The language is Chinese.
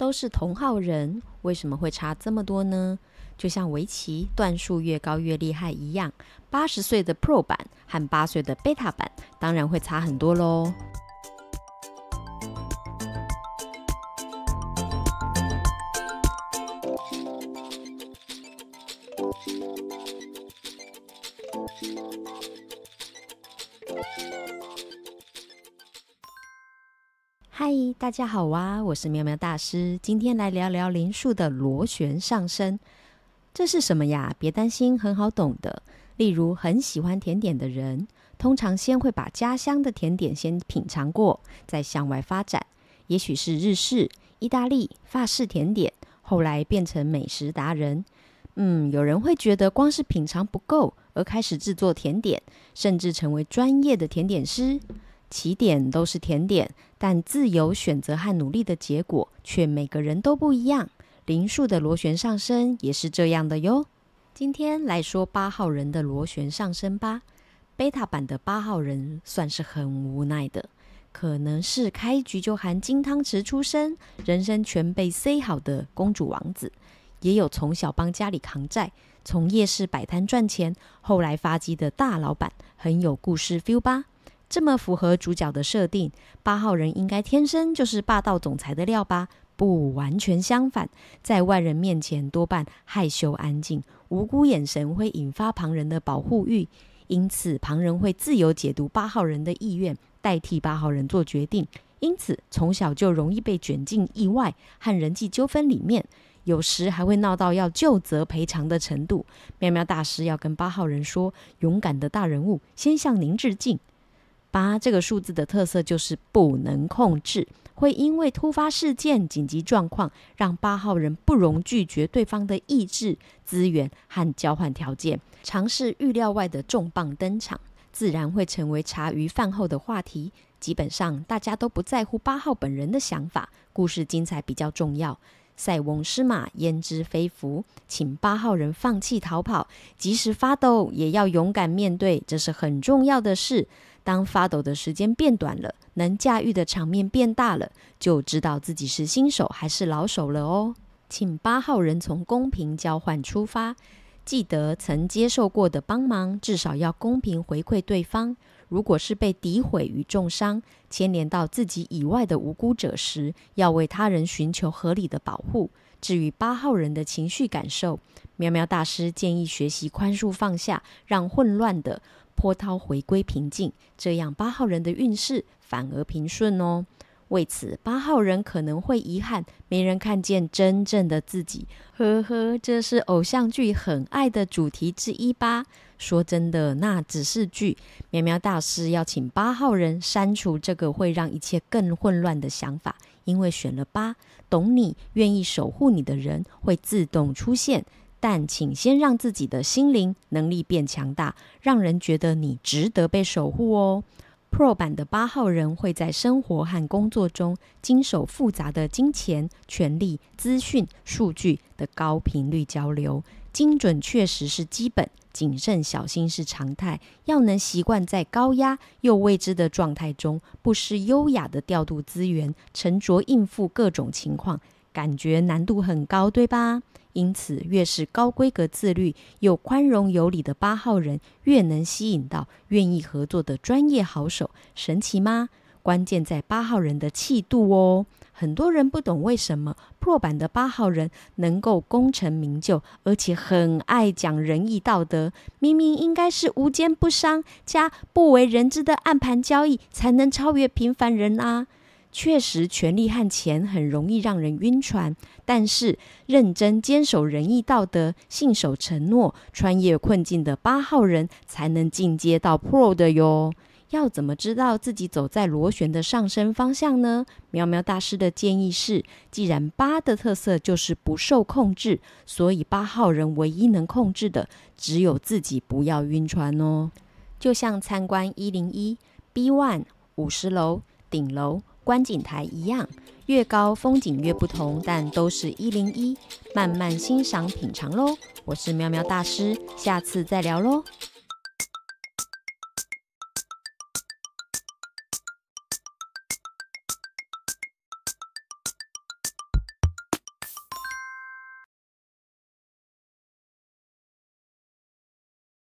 都是同号人，为什么会差这么多呢？就像围棋段数越高越厉害一样，八十岁的 Pro 版和八岁的 Beta 版当然会差很多喽。嗨，大家好啊！我是喵喵大师，今天来聊聊林数的螺旋上升。这是什么呀？别担心，很好懂的。例如，很喜欢甜点的人，通常先会把家乡的甜点先品尝过，再向外发展。也许是日式、意大利、法式甜点，后来变成美食达人。嗯，有人会觉得光是品尝不够，而开始制作甜点，甚至成为专业的甜点师。起点都是甜点，但自由选择和努力的结果却每个人都不一样。林数的螺旋上升也是这样的哟。今天来说八号人的螺旋上升吧。贝塔版的八号人算是很无奈的，可能是开局就含金汤匙出生，人生全被塞好的公主王子；也有从小帮家里扛债，从夜市摆摊赚钱，后来发迹的大老板，很有故事 feel 吧。这么符合主角的设定，八号人应该天生就是霸道总裁的料吧？不，完全相反，在外人面前多半害羞安静、无辜眼神会引发旁人的保护欲，因此旁人会自由解读八号人的意愿，代替八号人做决定，因此从小就容易被卷进意外和人际纠纷里面，有时还会闹到要就责赔偿的程度。喵喵大师要跟八号人说：“勇敢的大人物，先向您致敬。”八这个数字的特色就是不能控制，会因为突发事件、紧急状况，让八号人不容拒绝对方的意志、资源和交换条件，尝试预料外的重磅登场，自然会成为茶余饭后的话题。基本上，大家都不在乎八号本人的想法，故事精彩比较重要。塞翁失马，焉知非福？请八号人放弃逃跑，即使发抖，也要勇敢面对，这是很重要的事。当发抖的时间变短了，能驾驭的场面变大了，就知道自己是新手还是老手了哦。请八号人从公平交换出发。记得曾接受过的帮忙，至少要公平回馈对方。如果是被诋毁与重伤，牵连到自己以外的无辜者时，要为他人寻求合理的保护。至于八号人的情绪感受，喵喵大师建议学习宽恕放下，让混乱的波涛回归平静，这样八号人的运势反而平顺哦。为此，八号人可能会遗憾没人看见真正的自己。呵呵，这是偶像剧很爱的主题之一吧？说真的，那只是剧。喵喵大师要请八号人删除这个会让一切更混乱的想法，因为选了八，懂你、愿意守护你的人会自动出现。但请先让自己的心灵能力变强大，让人觉得你值得被守护哦。Pro 版的八号人会在生活和工作中经手复杂的金钱、权力、资讯、数据的高频率交流，精准确实是基本，谨慎小心是常态。要能习惯在高压又未知的状态中，不失优雅的调度资源，沉着应付各种情况，感觉难度很高，对吧？因此，越是高规格自律又宽容有礼的八号人，越能吸引到愿意合作的专业好手。神奇吗？关键在八号人的气度哦。很多人不懂为什么破版的八号人能够功成名就，而且很爱讲仁义道德。明明应该是无奸不商加不为人知的暗盘交易，才能超越平凡人啊。确实，权力和钱很容易让人晕船，但是认真坚守仁义道德、信守承诺、穿越困境的八号人才能进阶到 Pro 的哟。要怎么知道自己走在螺旋的上升方向呢？喵喵大师的建议是：既然八的特色就是不受控制，所以八号人唯一能控制的只有自己，不要晕船哦。就像参观一零一 B One 五十楼顶楼。观景台一样，越高风景越不同，但都是一零一，慢慢欣赏、品尝喽。我是喵喵大师，下次再聊喽。